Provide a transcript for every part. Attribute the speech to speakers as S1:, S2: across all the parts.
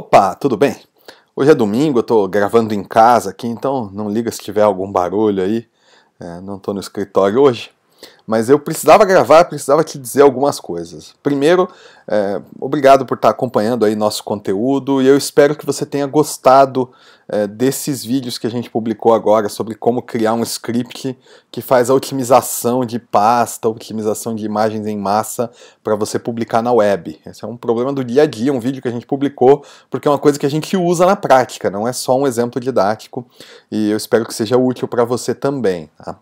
S1: Opa, tudo bem? Hoje é domingo, eu estou gravando em casa aqui, então não liga se tiver algum barulho aí. É, não estou no escritório hoje mas eu precisava gravar, precisava te dizer algumas coisas. Primeiro, é, obrigado por estar acompanhando aí nosso conteúdo e eu espero que você tenha gostado é, desses vídeos que a gente publicou agora sobre como criar um script que faz a otimização de pasta, otimização de imagens em massa para você publicar na web. Esse é um problema do dia a dia, um vídeo que a gente publicou porque é uma coisa que a gente usa na prática, não é só um exemplo didático e eu espero que seja útil para você também. Tá?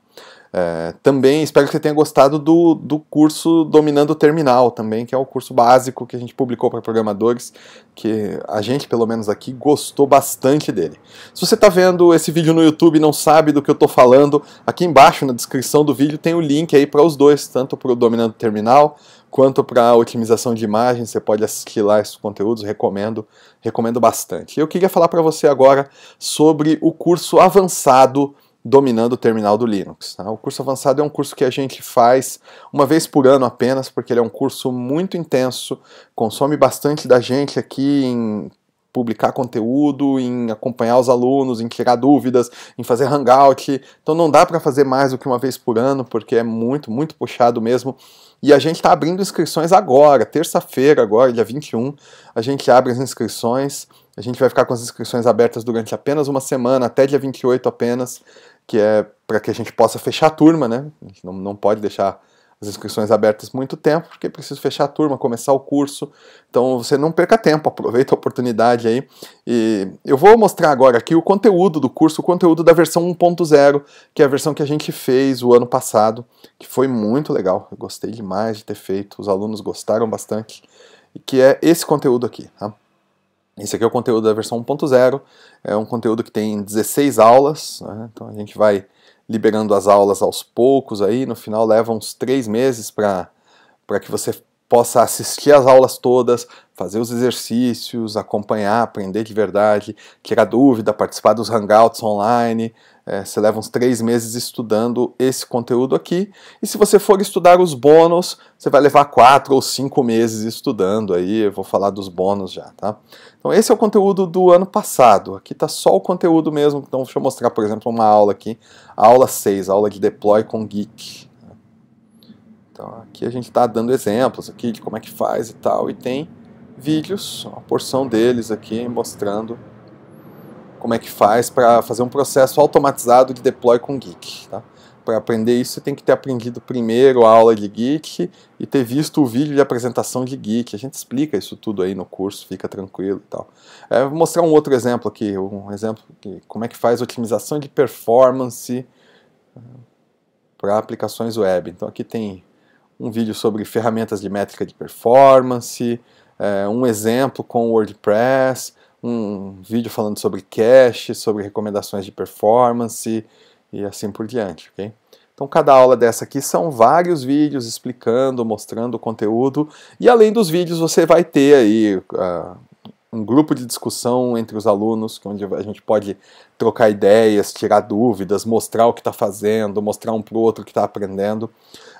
S1: É, também espero que você tenha gostado do, do curso Dominando o Terminal também, que é o curso básico que a gente publicou para programadores, que a gente, pelo menos aqui, gostou bastante dele. Se você está vendo esse vídeo no YouTube e não sabe do que eu estou falando, aqui embaixo na descrição do vídeo tem o link aí para os dois, tanto para o Dominando o Terminal quanto para otimização de imagem, você pode assistir lá esses conteúdos, recomendo, recomendo bastante. Eu queria falar para você agora sobre o curso avançado dominando o terminal do Linux. Tá? O curso avançado é um curso que a gente faz uma vez por ano apenas, porque ele é um curso muito intenso, consome bastante da gente aqui em publicar conteúdo, em acompanhar os alunos, em tirar dúvidas, em fazer hangout. Então não dá para fazer mais do que uma vez por ano, porque é muito, muito puxado mesmo. E a gente está abrindo inscrições agora, terça-feira, agora, dia 21, a gente abre as inscrições. A gente vai ficar com as inscrições abertas durante apenas uma semana, até dia 28 apenas que é para que a gente possa fechar a turma, né? A gente não, não pode deixar as inscrições abertas muito tempo, porque preciso fechar a turma, começar o curso. Então você não perca tempo, aproveita a oportunidade aí. E eu vou mostrar agora aqui o conteúdo do curso, o conteúdo da versão 1.0, que é a versão que a gente fez o ano passado, que foi muito legal. Eu gostei demais de ter feito, os alunos gostaram bastante, e que é esse conteúdo aqui, tá? Esse aqui é o conteúdo da versão 1.0, é um conteúdo que tem 16 aulas, né? então a gente vai liberando as aulas aos poucos aí, no final leva uns 3 meses para que você possa assistir as aulas todas, fazer os exercícios, acompanhar, aprender de verdade, tirar dúvida, participar dos hangouts online. É, você leva uns três meses estudando esse conteúdo aqui. E se você for estudar os bônus, você vai levar quatro ou cinco meses estudando aí. Eu vou falar dos bônus já, tá? Então esse é o conteúdo do ano passado. Aqui tá só o conteúdo mesmo. Então deixa eu mostrar, por exemplo, uma aula aqui. aula 6, aula de Deploy com Geek. Então aqui a gente está dando exemplos aqui de como é que faz e tal, e tem vídeos, uma porção deles aqui mostrando como é que faz para fazer um processo automatizado de deploy com Git. Tá? Para aprender isso, você tem que ter aprendido primeiro a aula de Git e ter visto o vídeo de apresentação de Git. A gente explica isso tudo aí no curso, fica tranquilo e tal. É, vou mostrar um outro exemplo aqui, um exemplo de como é que faz otimização de performance ah, para aplicações web. Então aqui tem um vídeo sobre ferramentas de métrica de performance, é, um exemplo com WordPress, um vídeo falando sobre cache, sobre recomendações de performance e assim por diante, ok? Então, cada aula dessa aqui são vários vídeos explicando, mostrando o conteúdo. E além dos vídeos, você vai ter aí uh, um grupo de discussão entre os alunos, é onde a gente pode trocar ideias, tirar dúvidas, mostrar o que está fazendo, mostrar um para o outro o que está aprendendo.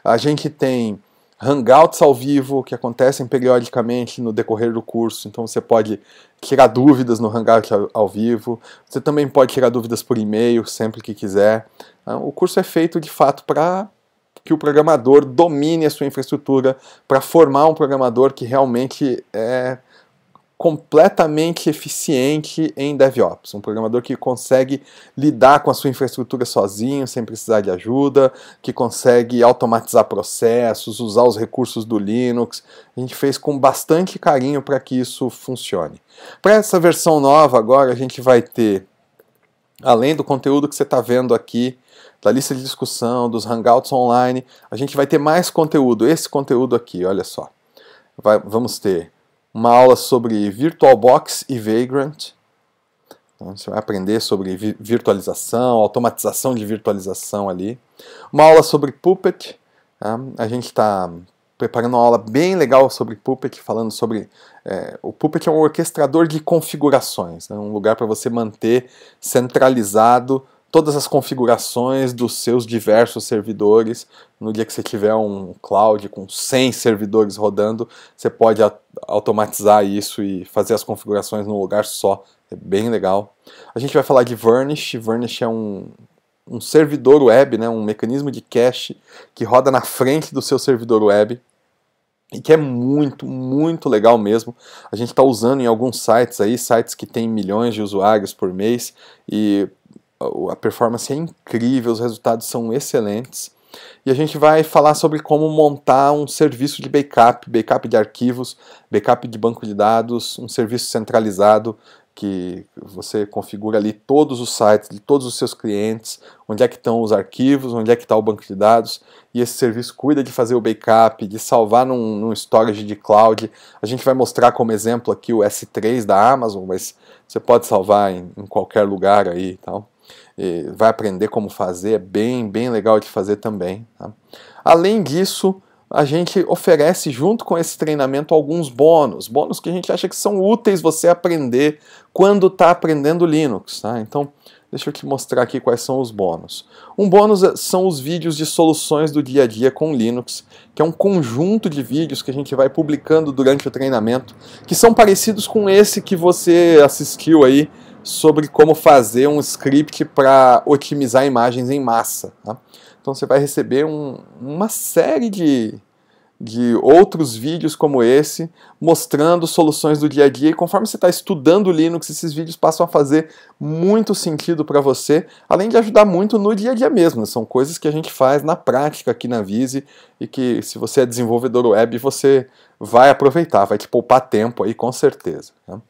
S1: A gente tem hangouts ao vivo que acontecem periodicamente no decorrer do curso, então você pode tirar dúvidas no hangout ao, ao vivo. Você também pode tirar dúvidas por e-mail sempre que quiser. Ah, o curso é feito de fato para que o programador domine a sua infraestrutura, para formar um programador que realmente é completamente eficiente em DevOps, um programador que consegue lidar com a sua infraestrutura sozinho, sem precisar de ajuda, que consegue automatizar processos, usar os recursos do Linux. A gente fez com bastante carinho para que isso funcione. Para essa versão nova agora, a gente vai ter além do conteúdo que você está vendo aqui, da lista de discussão, dos hangouts online, a gente vai ter mais conteúdo, esse conteúdo aqui, olha só. Vai, vamos ter uma aula sobre VirtualBox e Vagrant. Então, você vai aprender sobre vi virtualização, automatização de virtualização ali. Uma aula sobre Puppet. Tá? A gente está preparando uma aula bem legal sobre Puppet, falando sobre. É, o Puppet é um orquestrador de configurações, né? um lugar para você manter centralizado todas as configurações dos seus diversos servidores. No dia que você tiver um cloud com 100 servidores rodando, você pode automatizar isso e fazer as configurações num lugar só. É bem legal. A gente vai falar de Varnish. Varnish é um, um servidor web, né, um mecanismo de cache que roda na frente do seu servidor web e que é muito, muito legal mesmo. A gente está usando em alguns sites aí, sites que têm milhões de usuários por mês, e a performance é incrível, os resultados são excelentes. E a gente vai falar sobre como montar um serviço de backup, backup de arquivos, backup de banco de dados, um serviço centralizado que você configura ali todos os sites de todos os seus clientes, onde é que estão os arquivos, onde é que está o banco de dados, e esse serviço cuida de fazer o backup, de salvar num, num storage de cloud. A gente vai mostrar como exemplo aqui o S3 da Amazon, mas você pode salvar em, em qualquer lugar aí e tal vai aprender como fazer, é bem, bem legal de fazer também. Tá? Além disso, a gente oferece junto com esse treinamento alguns bônus, bônus que a gente acha que são úteis você aprender quando está aprendendo Linux. Tá? Então, deixa eu te mostrar aqui quais são os bônus. Um bônus eh, são os vídeos de soluções do dia a dia com Linux, que é um conjunto de vídeos que a gente vai publicando durante o treinamento, que são parecidos com esse que você assistiu aí sobre como fazer um script para otimizar imagens em massa. Tá? Então você vai receber um, uma série de, de outros vídeos como esse, mostrando soluções do dia a dia. E conforme você está estudando Linux, esses vídeos passam a fazer muito sentido para você, além de ajudar muito no dia a dia mesmo. Né? São coisas que a gente faz na prática aqui na Vise e que, se você é desenvolvedor web, você vai aproveitar, vai te poupar tempo aí com certeza. Né?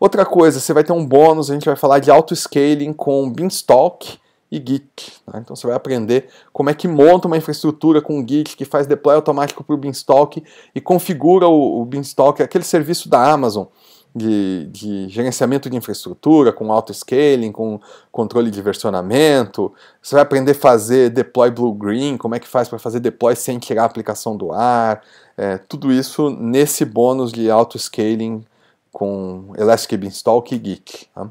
S1: Outra coisa, você vai ter um bônus, a gente vai falar de auto-scaling com Beanstalk e Git. Tá? Então você vai aprender como é que monta uma infraestrutura com Git, que faz deploy automático para o Beanstalk e configura o, o Beanstalk, aquele serviço da Amazon de, de gerenciamento de infraestrutura, com auto-scaling, com controle de versionamento. Você vai aprender a fazer deploy blue-green, como é que faz para fazer deploy sem tirar a aplicação do ar. É, tudo isso nesse bônus de auto-scaling com Elastic Beanstalk e Git. Tá?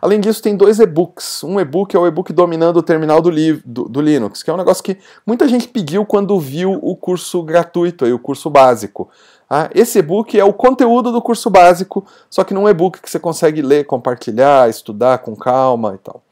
S1: Além disso, tem dois e-books. Um e-book é o e-book dominando o terminal do, do, do, Linux, que é um negócio que muita gente pediu quando viu o curso gratuito, aí, o curso básico. Ah, esse e-book é o conteúdo do curso básico, só que num e-book que você consegue ler, compartilhar, estudar com calma e tal.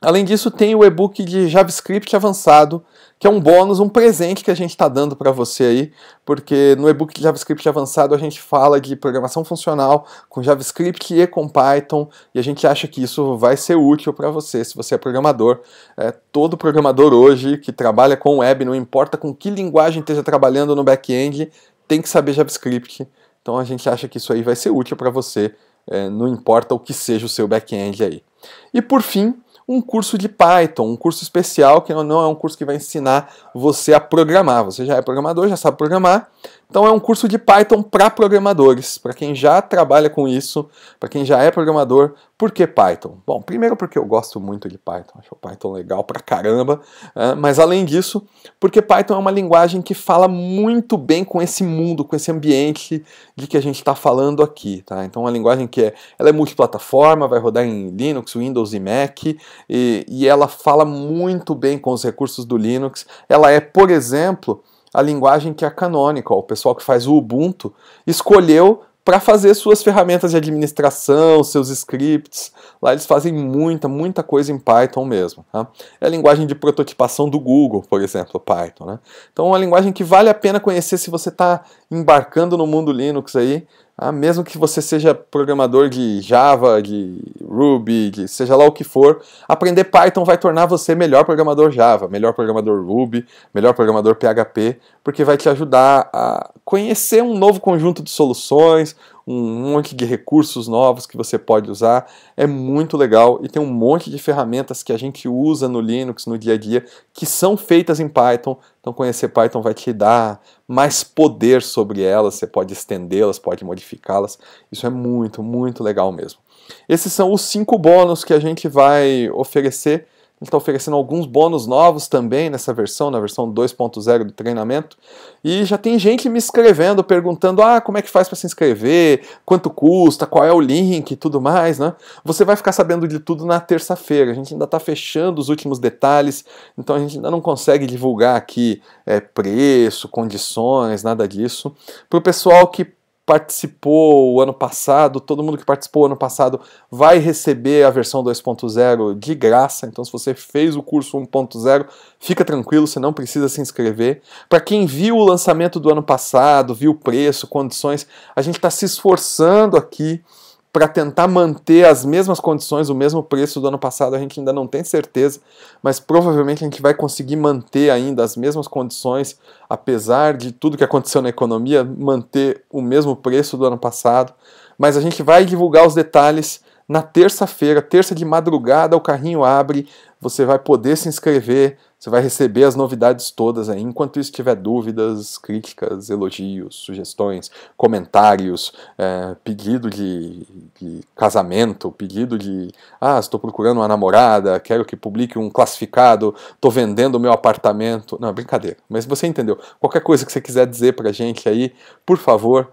S1: Além disso, tem o e-book de JavaScript avançado, que é um bônus, um presente que a gente está dando para você aí, porque no e-book de JavaScript avançado a gente fala de programação funcional com JavaScript e com Python, e a gente acha que isso vai ser útil para você se você é programador. É, todo programador hoje que trabalha com web, não importa com que linguagem esteja trabalhando no back-end, tem que saber JavaScript. Então a gente acha que isso aí vai ser útil para você, é, não importa o que seja o seu back-end aí. E por fim, um curso de Python, um curso especial que não é um curso que vai ensinar você a programar. Você já é programador, já sabe programar, então é um curso de Python para programadores, para quem já trabalha com isso, para quem já é programador. Por que Python? Bom, primeiro porque eu gosto muito de Python, acho o Python legal pra caramba, é, mas além disso, porque Python é uma linguagem que fala muito bem com esse mundo, com esse ambiente de que a gente está falando aqui, tá? Então é uma linguagem que é, ela é multiplataforma, vai rodar em Linux, Windows e Mac, e, e ela fala muito bem com os recursos do Linux. Ela é, por exemplo, a linguagem que a é Canonical, o pessoal que faz o Ubuntu, escolheu para fazer suas ferramentas de administração, seus scripts. Lá eles fazem muita, muita coisa em Python mesmo. Tá? É a linguagem de prototipação do Google, por exemplo, Python. Né? Então é uma linguagem que vale a pena conhecer se você está embarcando no mundo Linux aí. Ah, mesmo que você seja programador de Java, de Ruby, de seja lá o que for, aprender Python vai tornar você melhor programador Java, melhor programador Ruby, melhor programador PHP, porque vai te ajudar a conhecer um novo conjunto de soluções, um monte de recursos novos que você pode usar. É muito legal e tem um monte de ferramentas que a gente usa no Linux no dia a dia que são feitas em Python. Então conhecer Python vai te dar mais poder sobre elas, você pode estendê-las, pode modificá-las. Isso é muito, muito legal mesmo. Esses são os cinco bônus que a gente vai oferecer gente está oferecendo alguns bônus novos também nessa versão, na versão 2.0 do treinamento. E já tem gente me escrevendo, perguntando: ah, como é que faz para se inscrever? Quanto custa? Qual é o link e tudo mais, né? Você vai ficar sabendo de tudo na terça-feira. A gente ainda está fechando os últimos detalhes, então a gente ainda não consegue divulgar aqui é, preço, condições, nada disso. Para o pessoal que participou o ano passado, todo mundo que participou o ano passado vai receber a versão 2.0 de graça. Então, se você fez o curso 1.0, fica tranquilo, você não precisa se inscrever. Para quem viu o lançamento do ano passado, viu o preço, condições, a gente está se esforçando aqui para tentar manter as mesmas condições, o mesmo preço do ano passado, a gente ainda não tem certeza, mas provavelmente a gente vai conseguir manter ainda as mesmas condições, apesar de tudo que aconteceu na economia, manter o mesmo preço do ano passado. Mas a gente vai divulgar os detalhes na terça-feira, terça de madrugada, o carrinho abre, você vai poder se inscrever você vai receber as novidades todas aí. Enquanto isso, tiver dúvidas, críticas, elogios, sugestões, comentários, é, pedido de, de, casamento, pedido de ah, estou procurando uma namorada, quero que publique um classificado, estou vendendo o meu apartamento. Não, é brincadeira. Mas você entendeu. Qualquer coisa que você quiser dizer a gente aí, por favor,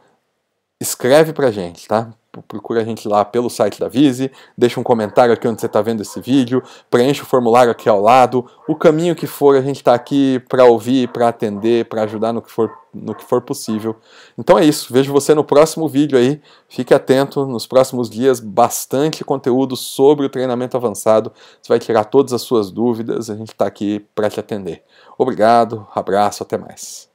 S1: escreve pra gente, tá? Procura a gente lá pelo site da Vise, deixa um comentário aqui onde você está vendo esse vídeo, preenche o formulário aqui ao lado. O caminho que for, a gente está aqui para ouvir, para atender, para ajudar no que, for, no que for possível. Então é isso, vejo você no próximo vídeo aí. Fique atento, nos próximos dias, bastante conteúdo sobre o treinamento avançado. Você vai tirar todas as suas dúvidas, a gente está aqui para te atender. Obrigado, abraço, até mais.